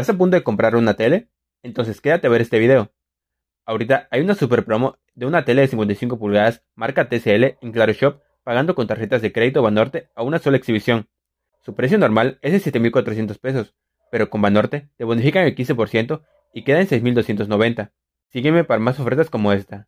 ¿Estás a punto de comprar una tele? Entonces quédate a ver este video. Ahorita hay una super promo de una tele de 55 pulgadas marca TCL en Claro Shop pagando con tarjetas de crédito Banorte a una sola exhibición. Su precio normal es de 7.400 pesos, pero con Banorte te bonifican el 15% y queda en 6.290. Sígueme para más ofertas como esta.